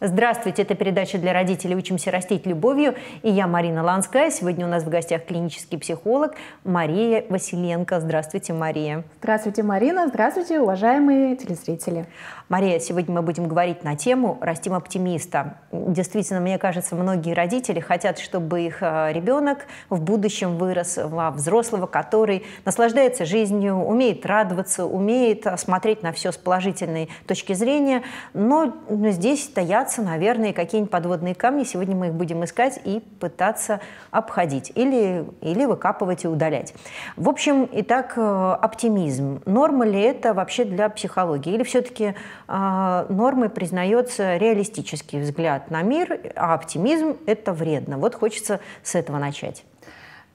Здравствуйте, это передача для родителей «Учимся растить любовью» и я Марина Ланская. Сегодня у нас в гостях клинический психолог Мария Василенко. Здравствуйте, Мария. Здравствуйте, Марина. Здравствуйте, уважаемые телезрители. Мария, сегодня мы будем говорить на тему «Растим оптимиста». Действительно, мне кажется, многие родители хотят, чтобы их э, ребенок в будущем вырос во взрослого, который наслаждается жизнью, умеет радоваться, умеет э, смотреть на все с положительной точки зрения, но ну, здесь стоят разбираться, наверное, какие-нибудь подводные камни. Сегодня мы их будем искать и пытаться обходить или, или выкапывать и удалять. В общем, итак, э, оптимизм. Норма ли это вообще для психологии? Или все-таки э, нормой признается реалистический взгляд на мир, а оптимизм – это вредно? Вот хочется с этого начать.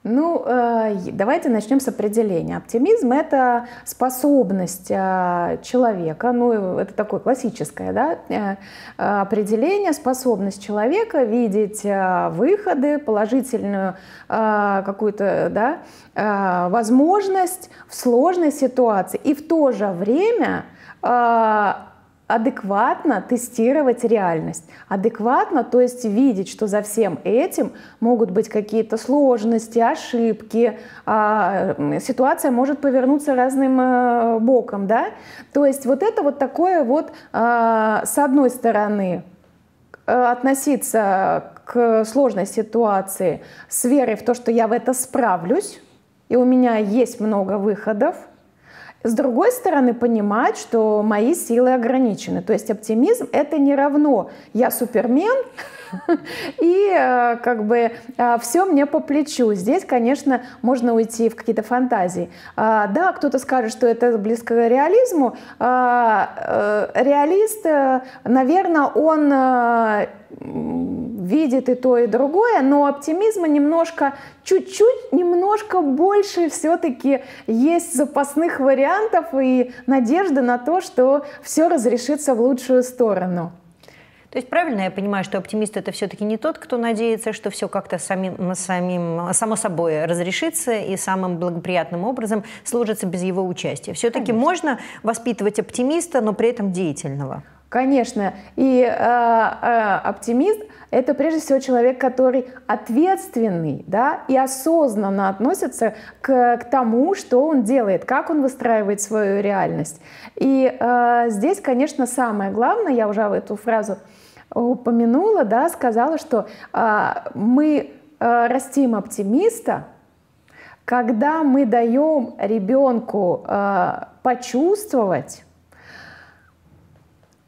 Ну, э, давайте начнем с определения. Оптимизм – это способность э, человека, ну, э, это такое классическое да, определение, способность человека видеть выходы, положительную какую-то да, возможность в сложной ситуации и в то же время адекватно тестировать реальность. Адекватно, то есть видеть, что за всем этим могут быть какие-то сложности, ошибки, а, ситуация может повернуться разным э, боком, да? То есть вот это вот такое вот, а, с одной стороны, э, относиться к сложной ситуации с верой в то, что я в это справлюсь, и у меня есть много выходов – с другой стороны, понимать, что мои силы ограничены. То есть оптимизм — это не равно «я супермен», и э, как бы э, все мне по плечу. Здесь, конечно, можно уйти в какие-то фантазии. А, да, кто-то скажет, что это близко к реализму. А, э, реалист, наверное, он видит и то, и другое, но оптимизма немножко, чуть-чуть, немножко больше все-таки есть запасных вариантов и надежды на то, что все разрешится в лучшую сторону. То есть правильно я понимаю, что оптимист это все-таки не тот, кто надеется, что все как-то самим, самим, само собой разрешится и самым благоприятным образом сложится без его участия. Все-таки можно воспитывать оптимиста, но при этом деятельного. Конечно. И э, э, оптимист – это прежде всего человек, который ответственный да, и осознанно относится к, к тому, что он делает, как он выстраивает свою реальность. И э, здесь, конечно, самое главное, я уже эту фразу упомянула, да, сказала, что э, мы э, растим оптимиста, когда мы даем ребенку э, почувствовать,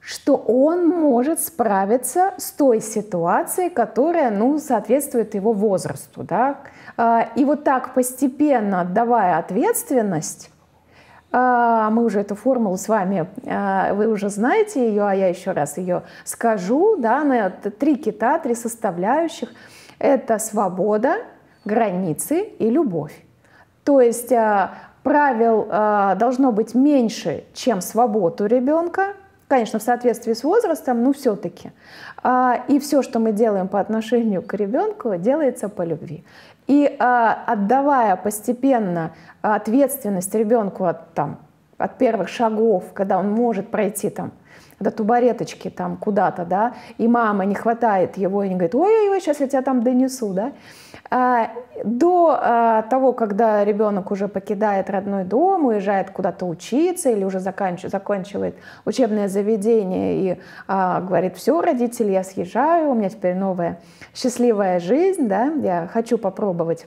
что он может справиться с той ситуацией, которая, ну, соответствует его возрасту, да. А, и вот так постепенно отдавая ответственность, а, мы уже эту формулу с вами, а, вы уже знаете ее, а я еще раз ее скажу, да, на три кита, три составляющих. Это свобода, границы и любовь. То есть правил должно быть меньше, чем свобод у ребенка – конечно, в соответствии с возрастом, но все-таки. А, и все, что мы делаем по отношению к ребенку, делается по любви. И а, отдавая постепенно ответственность ребенку от, там, от первых шагов, когда он может пройти там, до тубареточки там куда-то, да, и мама не хватает его и не говорит, ой-ой-ой, сейчас я тебя там донесу, да. А, до а, того, когда ребенок уже покидает родной дом, уезжает куда-то учиться или уже заканч... заканчивает учебное заведение и а, говорит, все, родители, я съезжаю, у меня теперь новая счастливая жизнь, да, я хочу попробовать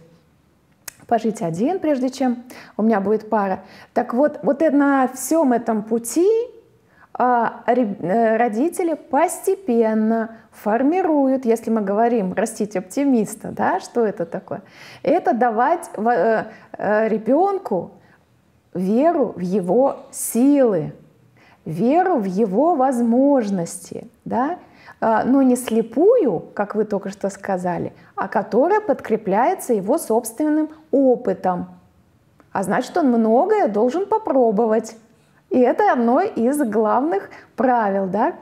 пожить один, прежде чем у меня будет пара. Так вот, вот на всем этом пути а, э, родители постепенно формируют, если мы говорим растить оптимиста, да, что это такое? Это давать э, э, ребенку веру в его силы, веру в его возможности, да, а, но не слепую, как вы только что сказали, а которая подкрепляется его собственным опытом. А значит, он многое должен попробовать. И это одно из главных правил, да,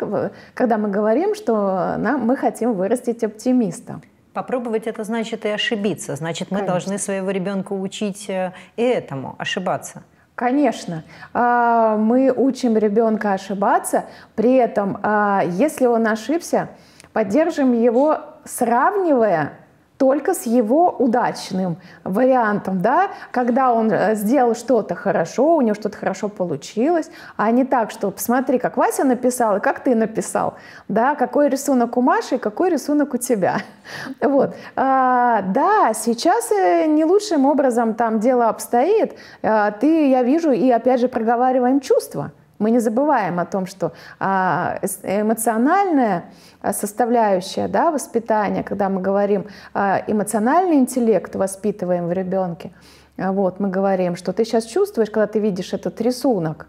когда мы говорим, что нам, мы хотим вырастить оптимиста. Попробовать это значит и ошибиться. Значит, мы Конечно. должны своего ребенка учить э, и этому ошибаться. Конечно, а, мы учим ребенка ошибаться, при этом, а, если он ошибся, поддержим его, сравнивая только с его удачным вариантом, да, когда он э, сделал что-то хорошо, у него что-то хорошо получилось, а не так, что посмотри, как Вася написал и как ты написал, да, какой рисунок у Маши и какой рисунок у тебя. Вот. А, да, сейчас э, не лучшим образом там дело обстоит. А, ты, я вижу, и опять же проговариваем чувства. Мы не забываем о том, что а, эмоциональная а, составляющая да, воспитания, когда мы говорим а, эмоциональный интеллект воспитываем в ребенке, вот мы говорим, что ты сейчас чувствуешь, когда ты видишь этот рисунок,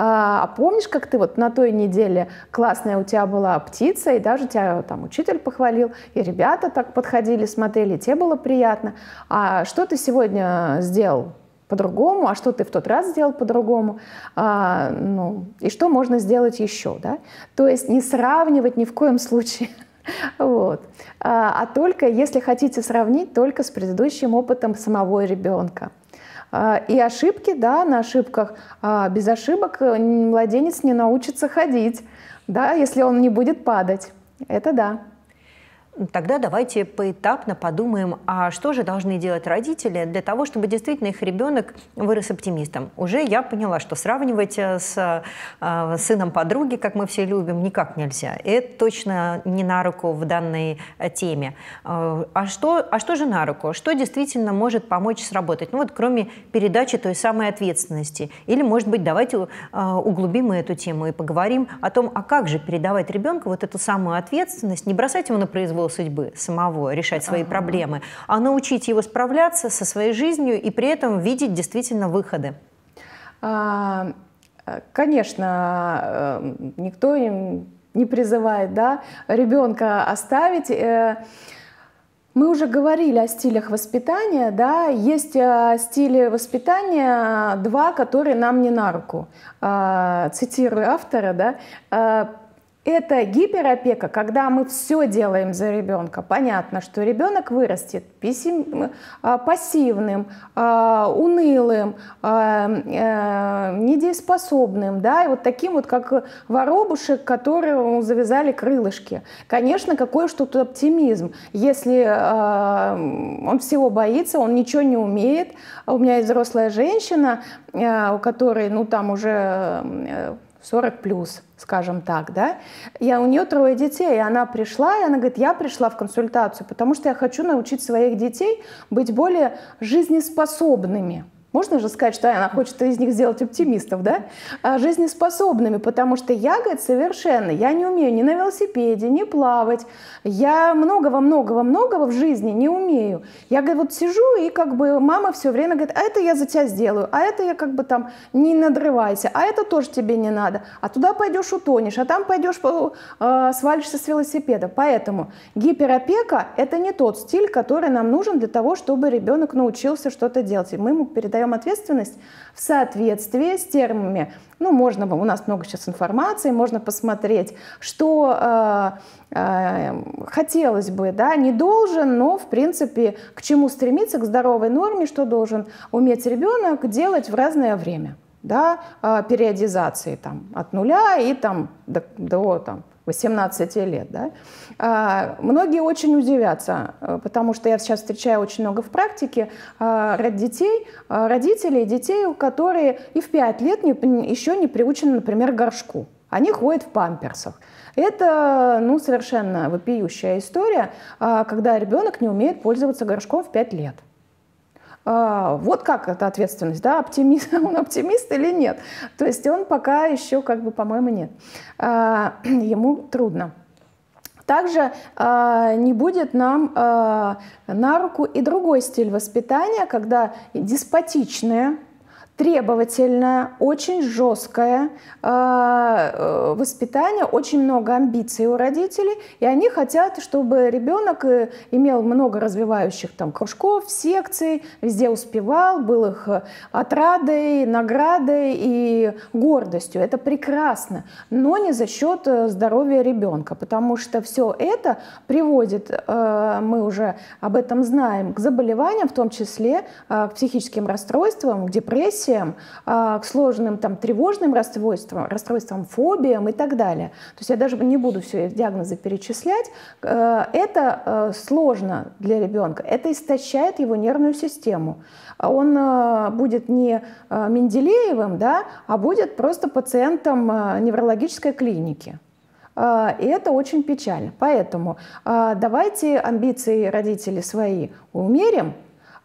а помнишь, как ты вот на той неделе классная у тебя была птица, и даже тебя там учитель похвалил, и ребята так подходили, смотрели, тебе было приятно. А что ты сегодня сделал? по-другому, а что ты в тот раз сделал по-другому, а, ну, и что можно сделать еще, да? То есть не сравнивать ни в коем случае. Вот. А, а только, если хотите сравнить, только с предыдущим опытом самого ребенка. А, и ошибки, да, на ошибках. А, без ошибок э, младенец не научится ходить, да, если он не будет падать. Это да. Тогда давайте поэтапно подумаем, а что же должны делать родители для того, чтобы действительно их ребенок вырос оптимистом. Уже я поняла, что сравнивать э, э, с сыном подруги, как мы все любим, никак нельзя. Это точно не на руку в данной э, теме. А что, а что же на руку? Что действительно может помочь сработать? Ну вот кроме передачи той самой ответственности. Или, может быть, давайте углубим эту тему и поговорим о том, а как же передавать ребенку вот эту самую ответственность, не бросать его на произвол его судьбы самого, решать свои ага. проблемы, а научить его справляться со своей жизнью и при этом видеть действительно выходы. А, э, конечно, э, никто не призывает да, ребенка оставить. Э, мы уже говорили о стилях воспитания, да, есть стили воспитания, два, которые нам не на руку. А, цитирую автора, да, это гиперопека, когда мы все делаем за ребенка. Понятно, что ребенок вырастет писем, а, пассивным, а, унылым, а, э, недееспособным, да, и вот таким вот, как воробушек, которому завязали крылышки. Конечно, какой что тут оптимизм. Если он всего боится, он ничего не умеет. У меня есть взрослая женщина, у которой, ну, там уже э, 40 плюс, скажем так, да, и у нее трое детей, и она пришла, и она говорит, я пришла в консультацию, потому что я хочу научить своих детей быть более жизнеспособными, можно же сказать, что она хочет из них сделать оптимистов, да? А жизнеспособными, потому что я, говорит, совершенно, я не умею ни на велосипеде, ни плавать. Я многого-многого-многого в жизни не умею. Я, говорит, вот сижу, и как бы мама все время говорит, а это я за тебя сделаю, а это я как бы там не надрывайся, а это тоже тебе не надо. А туда пойдешь утонешь, а там пойдешь э, свалишься с велосипеда. Поэтому гиперопека – это не тот стиль, который нам нужен для того, чтобы ребенок научился что-то делать. И мы ему передаем даем ответственность в соответствии с терминами. Ну, можно, у нас много сейчас информации, можно посмотреть, что э, э, хотелось бы, да, не должен, но, в принципе, к чему стремиться, к здоровой норме, что должен уметь ребенок делать в разное время да, э, периодизации там, от нуля и там, до, до там, 18 лет. Да? А, многие очень удивятся, э, потому что я сейчас встречаю очень много в практике а, детей, а, родителей, детей, которые и в 5 лет не, еще не приучены, например, к горшку. Они ходят в памперсах. Это ну, совершенно вопиющая история, а, когда ребенок не умеет пользоваться горшком в 5 лет. А, вот как эта ответственность, да, оптимист, он оптимист или нет. То есть он пока еще, как бы, по-моему, нет. А, ему трудно. Также э, не будет нам э, на руку и другой стиль воспитания, когда деспотичное требовательное, очень жесткое а, э, воспитание, очень много амбиций у родителей, и они хотят, чтобы ребенок э, имел много развивающих там кружков, секций, везде успевал, был их э, отрадой, наградой и гордостью. Это прекрасно, но не за счет здоровья ребенка, потому что все это приводит, мы уже об этом знаем, к заболеваниям, в том числе к психическим расстройствам, к депрессии, депрессиям, а, к сложным там, тревожным расстройствам, расстройствам, фобиям и так далее. То есть я даже не буду все диагнозы перечислять. Э, это э, сложно для ребенка, это истощает его нервную систему. Он э, будет не Менделеевым, да, а будет просто пациентом неврологической клиники. И это очень печально. Поэтому давайте амбиции родителей свои умерим,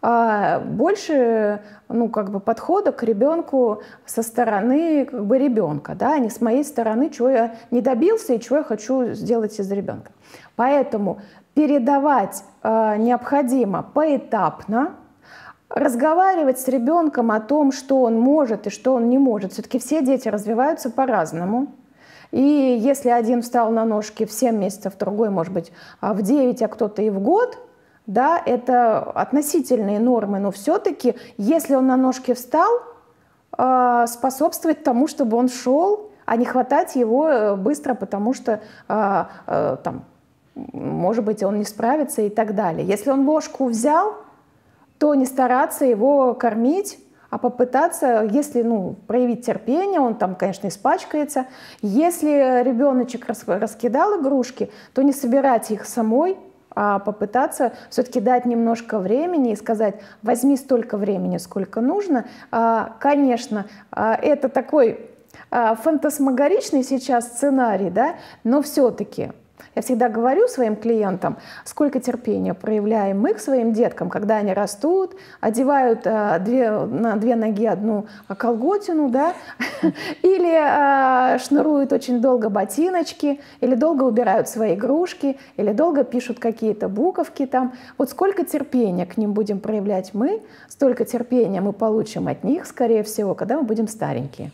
а, больше ну, как бы подхода к ребенку со стороны как бы, ребенка, да, а не с моей стороны, чего я не добился и чего я хочу сделать из ребенка. Поэтому передавать э, необходимо поэтапно, разговаривать с ребенком о том, что он может и что он не может. Все-таки все дети развиваются по-разному. И если один встал на ножки в 7 месяцев, другой, может быть, а в 9, а кто-то и в год – да, это относительные нормы, но все-таки, если он на ножке встал, а, способствовать тому, чтобы он шел, а не хватать его э, быстро, потому что а, э, там, может быть, он не справится и так далее. Если он ложку взял, то не стараться его кормить, а попытаться, если ну, проявить терпение, он там, конечно, испачкается. Если ребеночек раскидал игрушки, то не собирать их самой, а попытаться все-таки дать немножко времени и сказать, возьми столько времени, сколько нужно. А, конечно, а, это такой а, фантасмагоричный сейчас сценарий, да, но все-таки я всегда говорю своим клиентам, сколько терпения проявляем мы к своим деткам, когда они растут, одевают э, две, на две ноги одну колготину, да, или э, шнуруют очень долго ботиночки, или долго убирают свои игрушки, или долго пишут какие-то буковки там. Вот сколько терпения к ним будем проявлять мы, столько терпения мы получим от них, скорее всего, когда мы будем старенькие.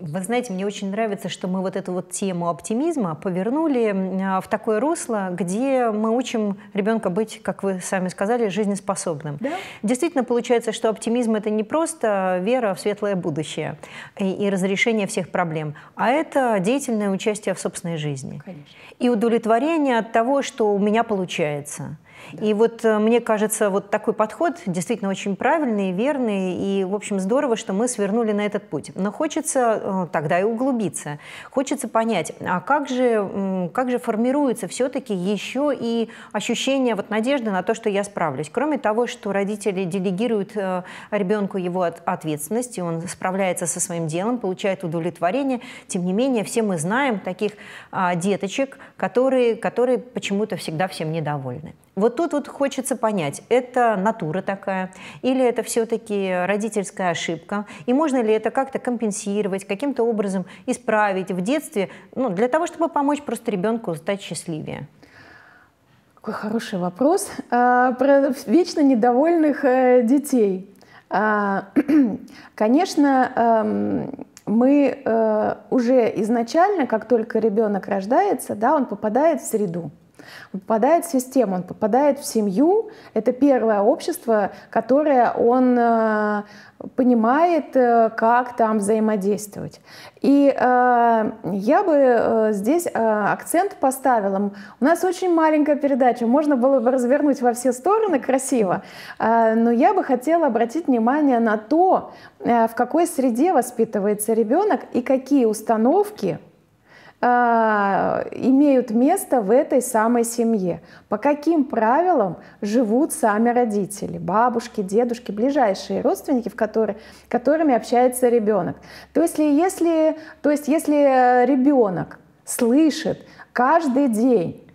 Вы знаете, мне очень нравится, что мы вот эту вот тему оптимизма повернули а, в такое русло, где мы учим ребенка быть, как вы сами сказали, жизнеспособным. Да? Действительно, получается, что оптимизм это не просто вера в светлое будущее и, и разрешение всех проблем, а это деятельное участие в собственной жизни. Конечно. И удовлетворение от того, что у меня получается. И вот э, мне кажется, вот такой подход действительно очень правильный, верный, и, в общем, здорово, что мы свернули на этот путь. Но хочется э, тогда и углубиться. Хочется понять, а как же, как же формируется все-таки еще и ощущение вот надежды на то, что я справлюсь. Кроме того, что родители делегируют э, ребенку его ответственность, и он справляется со своим делом, получает удовлетворение. Тем не менее, все мы знаем таких а, деточек, которые, которые почему-то всегда всем недовольны. Вот тут вот хочется понять, это натура такая, или это все-таки родительская ошибка, и можно ли это как-то компенсировать, каким-то образом исправить в детстве, ну, для того, чтобы помочь просто ребенку стать счастливее? Какой хороший вопрос а, про вечно недовольных а, детей. А, конечно, эм, мы э, уже изначально, как только ребенок рождается, да, он попадает в среду. Он попадает в систему, он попадает в семью. Это первое общество, которое он э, понимает, э, как там взаимодействовать. И э, я бы э, здесь э, акцент поставила. У нас очень маленькая передача, можно было бы развернуть во все стороны красиво, э, но я бы хотела обратить внимание на то, э, в какой среде воспитывается ребенок и какие установки а, имеют место в этой самой семье, по каким правилам живут сами родители, бабушки, дедушки, ближайшие родственники, в которые, которыми общается ребенок. То есть, если, то есть если э, ребенок слышит каждый день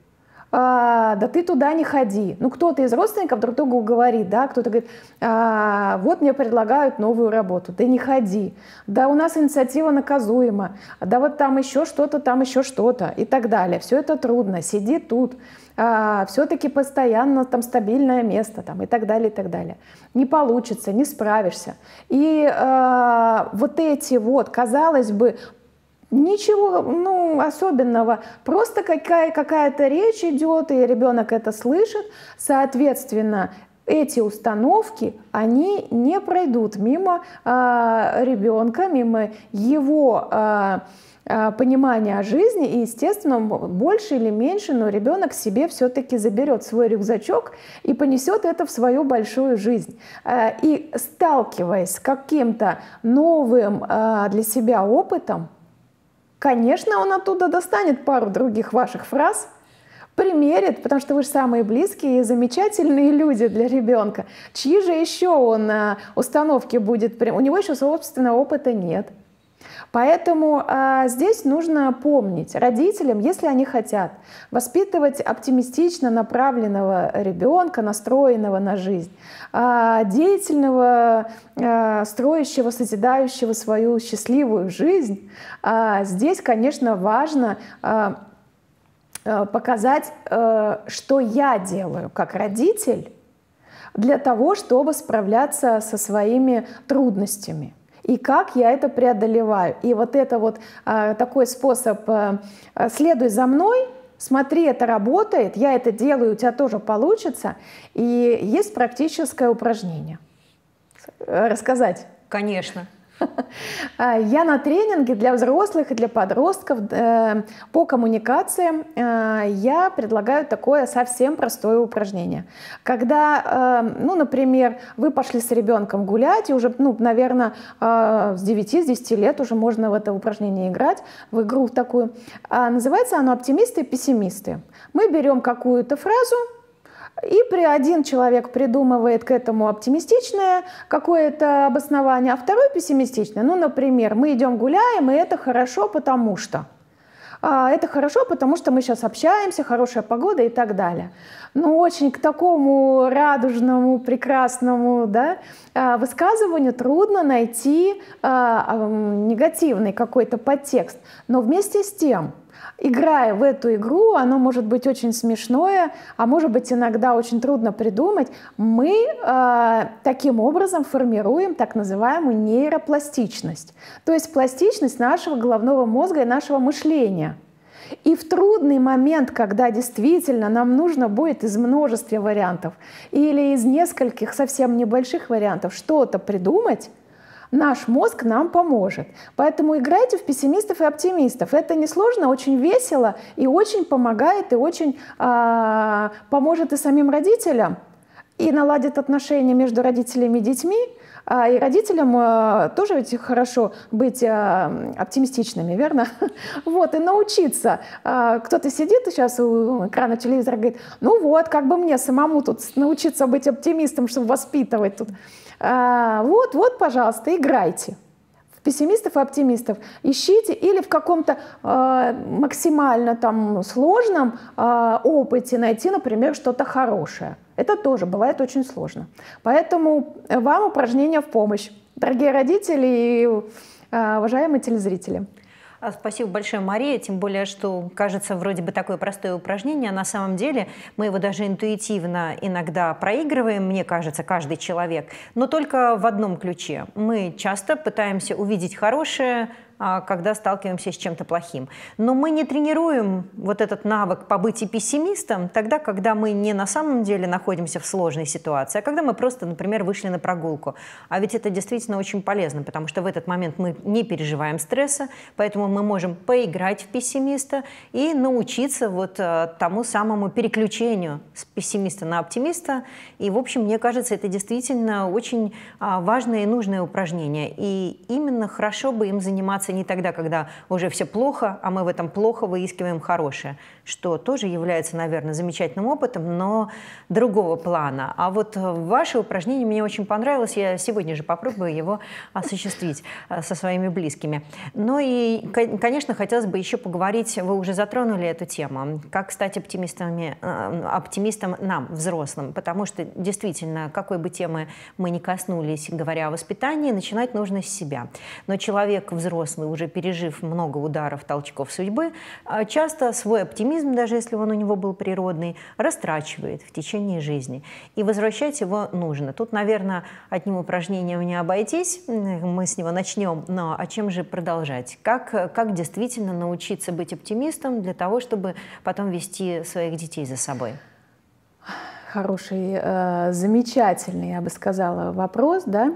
а, да ты туда не ходи. Ну, кто-то из родственников друг другу говорит, да, кто-то говорит, а, вот мне предлагают новую работу, да не ходи, да у нас инициатива наказуема, да вот там еще что-то, там еще что-то и так далее. Все это трудно, сиди тут, а, все-таки постоянно там стабильное место там и так далее, и так далее. Не получится, не справишься. И а, вот эти вот, казалось бы, Ничего ну, особенного, просто какая, какая-то речь идет, и ребенок это слышит. Соответственно, эти установки, они не пройдут мимо э, а, ребенка, мимо его э, понимания о жизни, и, естественно, больше или меньше, но ребенок себе все-таки заберет свой рюкзачок и понесет это в свою большую жизнь. и сталкиваясь с каким-то новым для себя опытом, Конечно, он оттуда достанет пару других ваших фраз, примерит, потому что вы же самые близкие и замечательные люди для ребенка. Чьи же еще он э, установки будет? У него еще собственного опыта нет. Поэтому а, здесь нужно помнить родителям, если они хотят воспитывать оптимистично направленного ребенка, настроенного на жизнь, а, деятельного, а, строящего, созидающего свою счастливую жизнь, а, здесь, конечно, важно а, а показать, а, что я делаю как родитель для того, чтобы справляться со своими трудностями и как я это преодолеваю. И вот это вот а, такой способ а, а, «следуй за мной», смотри, это работает, я это делаю, у тебя тоже получится. И есть практическое упражнение. Э, рассказать? Конечно. А, я на тренинге для взрослых и для подростков э, по коммуникации. Э, я предлагаю такое совсем простое упражнение. Когда, э, ну, например, вы пошли с ребенком гулять, и уже, ну, наверное, с 9-10 с лет уже можно в это упражнение играть, в игру такую. А, называется оно «Оптимисты и пессимисты». Мы берем какую-то фразу, и при один человек придумывает к этому оптимистичное какое-то обоснование, а второй пессимистичное. Ну, например, мы идем гуляем, и это хорошо, потому что. А, это хорошо, потому что мы сейчас общаемся, хорошая погода и так далее. Но ну, очень к такому радужному, прекрасному да, а, высказыванию трудно найти а, негативный какой-то подтекст. Но вместе с тем, играя в эту игру, оно может быть очень смешное, а может быть иногда очень трудно придумать, мы э, таким образом формируем так называемую нейропластичность, то есть пластичность нашего головного мозга и нашего мышления. И в трудный момент, когда действительно нам нужно будет из множества вариантов или из нескольких совсем небольших вариантов что-то придумать, наш мозг нам поможет. Поэтому играйте в пессимистов и оптимистов. Это несложно, очень весело и очень помогает, и очень э, поможет и самим родителям, и наладит отношения между родителями и детьми, а, и родителям а, тоже ведь хорошо быть оптимистичными, верно? Вот, и научиться. Кто-то сидит сейчас у экрана телевизора и говорит, ну вот, как бы мне самому тут научиться быть оптимистом, чтобы воспитывать тут. А, вот, вот, пожалуйста, играйте в пессимистов и оптимистов ищите или в каком-то э, максимально там сложном э, опыте найти, например, что-то хорошее. Это тоже бывает очень сложно. Поэтому э, вам упражнение в помощь, дорогие родители и э, уважаемые телезрители. А, спасибо большое, Мария. Тем более, что кажется вроде бы такое простое упражнение, на самом деле мы его даже интуитивно иногда проигрываем, мне кажется, каждый человек, но только в одном ключе. Мы часто пытаемся увидеть хорошее, а, когда сталкиваемся с чем-то плохим. Но мы не тренируем вот этот навык побыть и пессимистом тогда, когда мы не на самом деле находимся в сложной ситуации, а когда мы просто, например, вышли на прогулку. А ведь это действительно очень полезно, потому что в этот момент мы не переживаем стресса, поэтому мы можем поиграть в пессимиста и научиться вот э, тому самому переключению с пессимиста на оптимиста. И, в общем, мне кажется, это действительно очень а, важное и нужное упражнение. И именно хорошо бы им заниматься заниматься не тогда, когда уже все плохо, а мы в этом плохо выискиваем хорошее, что тоже является, наверное, замечательным опытом, но другого плана. А вот ваше упражнение мне очень понравилось, я сегодня же попробую его осуществить э, со своими близкими. Ну и, конечно, хотелось бы еще поговорить, вы уже затронули эту тему, как стать оптимистами, э, оптимистом нам, взрослым, потому что действительно, какой бы темы мы ни коснулись, говоря о воспитании, начинать нужно с себя. Но человек взрослый, уже пережив много ударов, толчков судьбы, э, часто свой оптимизм организм, даже если он у него был природный, растрачивает в течение жизни. И возвращать его нужно. Тут, наверное, одним упражнением не обойтись, мы с него начнем, но а чем же продолжать? Как, как действительно научиться быть оптимистом для того, чтобы потом вести своих детей за собой? Хороший, э, замечательный, я бы сказала, вопрос, да?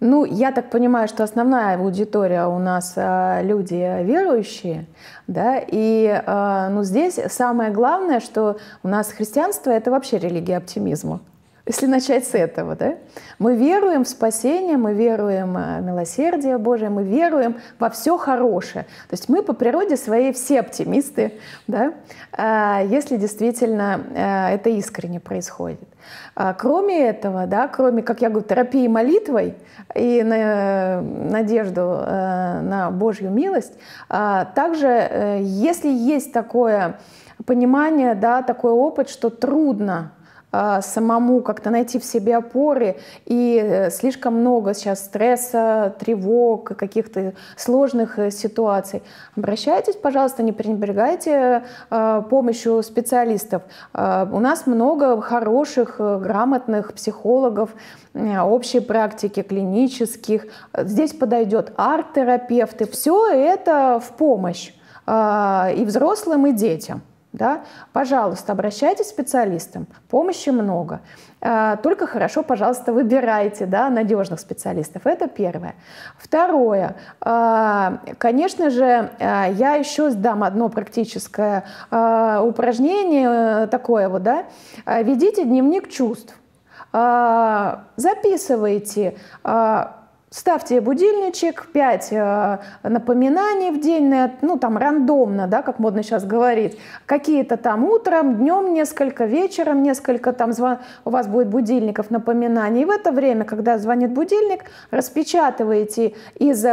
Ну, я так понимаю, что основная аудитория у нас э, люди верующие, да, и э, ну, здесь самое главное, что у нас христианство — это вообще религия оптимизма. Если начать с этого, да? Мы веруем в спасение, мы веруем э, в милосердие Божие, мы веруем во все хорошее. То есть мы по природе своей все оптимисты, да? А, если действительно э, это искренне происходит. А, кроме этого, да, кроме, как я говорю, терапии молитвой и на э, надежду на Божью милость, а, также, если есть такое понимание, да, такой опыт, что трудно а, самому как-то найти в себе опоры. И э, слишком много сейчас стресса, тревог, каких-то сложных э, ситуаций. Обращайтесь, пожалуйста, не пренебрегайте э, помощью специалистов. У нас много хороших, грамотных психологов общей практики, клинических. Здесь подойдет арт-терапевты. Все это в помощь и взрослым, и детям да, пожалуйста, обращайтесь к специалистам, помощи много. А, только хорошо, пожалуйста, выбирайте да, надежных специалистов. Это первое. Второе. А, конечно же, а, я еще дам одно практическое упражнение э, такое вот, да. Ведите дневник чувств. Записывайте, Ставьте будильничек, 5 э, напоминаний в день, ну там рандомно, да, как модно сейчас говорить. Какие-то там утром, днем несколько, вечером несколько, там звон... у вас будет будильников напоминаний. И в это время, когда звонит будильник, распечатываете из э,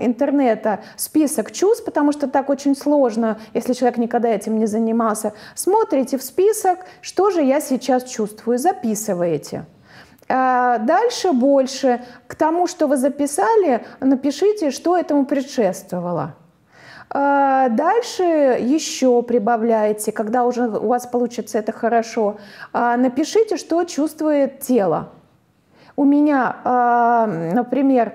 интернета список чувств, потому что так очень сложно, если человек никогда этим не занимался. Смотрите в список, что же я сейчас чувствую, записываете. А, дальше больше. К тому, что вы записали, напишите, что этому предшествовало. А, дальше еще прибавляете, когда уже у вас получится это хорошо, а, напишите, что чувствует тело. У меня, например,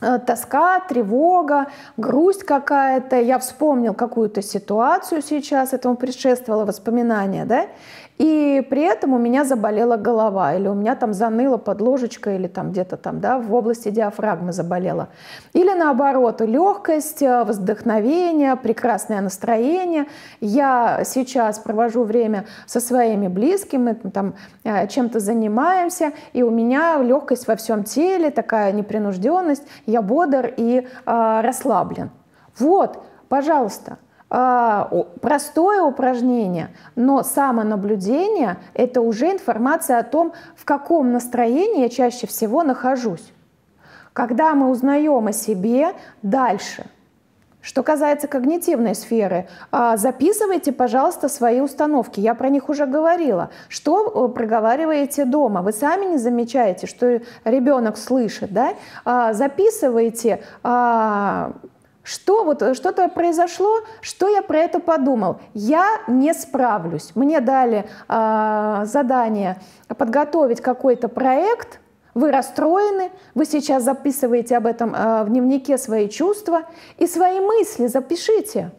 э, тоска, тревога, грусть какая-то. Я вспомнил какую-то ситуацию сейчас, этому предшествовало воспоминание, да? И при этом у меня заболела голова, или у меня там заныло под ложечкой, или там где-то там, да, в области диафрагмы заболела. Или наоборот, легкость, э, вдохновение, прекрасное настроение. Я сейчас провожу время со своими близкими, там э, чем-то занимаемся, и у меня легкость во всем теле, такая непринужденность, я бодр и э, расслаблен. Вот, пожалуйста, а, простое упражнение, но самонаблюдение — это уже информация о том, в каком настроении я чаще всего нахожусь. Когда мы узнаем о себе дальше. Что касается когнитивной сферы, а, записывайте, пожалуйста, свои установки. Я про них уже говорила. Что э, проговариваете дома? Вы сами не замечаете, что ребенок слышит, да? А, записывайте что вот э, что-то произошло, что я про это подумал. Я не справлюсь. Мне дали э, задание подготовить какой-то проект, вы расстроены, вы сейчас записываете об этом э, в дневнике свои чувства и свои мысли запишите.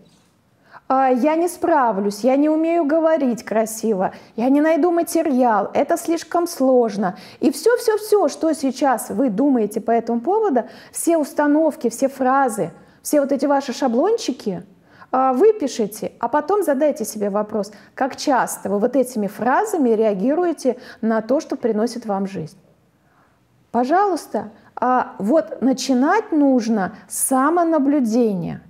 Э, я не справлюсь, я не умею говорить красиво, я не найду материал, это слишком сложно. И все-все-все, что сейчас вы думаете по этому поводу, все установки, все фразы – все вот эти ваши шаблончики, а, выпишите, а потом задайте себе вопрос, как часто вы вот этими фразами реагируете на то, что приносит вам жизнь. Пожалуйста, а, вот начинать нужно с самонаблюдения.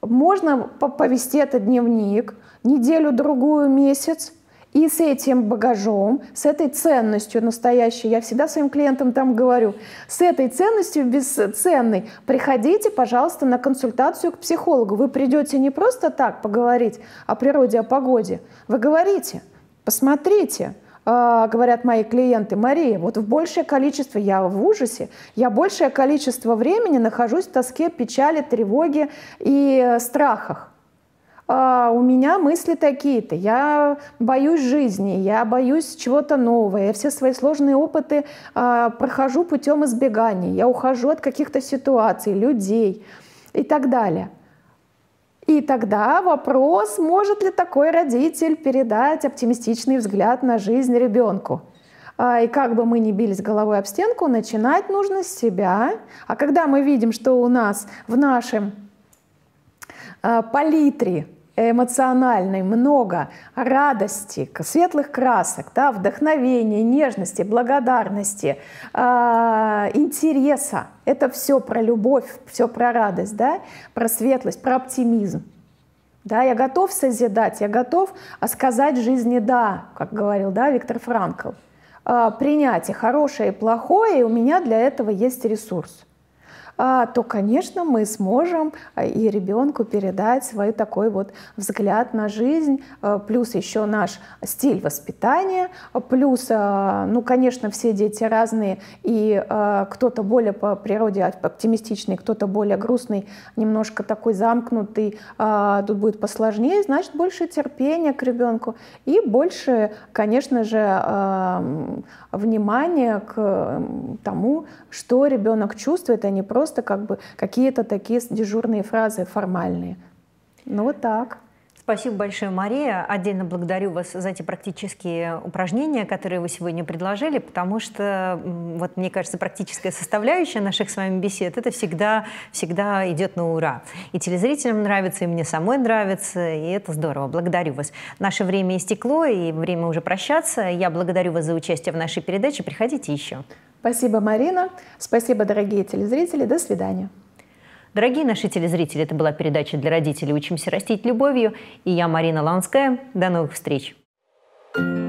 Можно повести этот дневник неделю, другую, месяц, и с этим багажом, с этой ценностью настоящей, я всегда своим клиентам там говорю, с этой ценностью бесценной, приходите, пожалуйста, на консультацию к психологу. Вы придете не просто так поговорить о природе, о погоде. Вы говорите, посмотрите, а, говорят мои клиенты, Мария, вот в большее количество, я в ужасе, я большее количество времени нахожусь в тоске, печали, тревоге и э, страхах. А, у меня мысли такие-то, я боюсь жизни, я боюсь чего-то нового, я все свои сложные опыты а, прохожу путем избегания, я ухожу от каких-то ситуаций, людей и так далее. И тогда вопрос, может ли такой родитель передать оптимистичный взгляд на жизнь ребенку. А, и как бы мы ни бились головой об стенку, начинать нужно с себя. А когда мы видим, что у нас в нашем палитре эмоциональной много радости, светлых красок, да, вдохновения, нежности, благодарности, э, интереса. Это все про любовь, все про радость, да, про светлость, про оптимизм. Да, я готов созидать, я готов сказать жизни «да», как говорил да, Виктор Франкл. Э, а, принять хорошее, и плохое, и у меня для этого есть ресурс. А, то, конечно, мы сможем а, и ребенку передать свой такой вот взгляд на жизнь, а, плюс еще наш стиль воспитания, плюс, ну, конечно, все дети разные, и кто-то более по природе оптимистичный, кто-то более грустный, немножко такой замкнутый, тут будет посложнее, значит, больше терпения к ребенку и больше, конечно же, внимания к тому, что ребенок чувствует, а не просто просто как бы какие-то такие дежурные фразы формальные. Ну вот так. Спасибо большое, Мария. Отдельно благодарю вас за эти практические упражнения, которые вы сегодня предложили, потому что, вот мне кажется, практическая составляющая наших с вами бесед, это всегда, всегда идет на ура. И телезрителям нравится, и мне самой нравится, и это здорово. Благодарю вас. Наше время истекло, и время уже прощаться. Я благодарю вас за участие в нашей передаче. Приходите еще. Спасибо, Марина. Спасибо, дорогие телезрители. До свидания. Дорогие наши телезрители, это была передача для родителей «Учимся растить любовью» и я, Марина Ланская. До новых встреч! thank you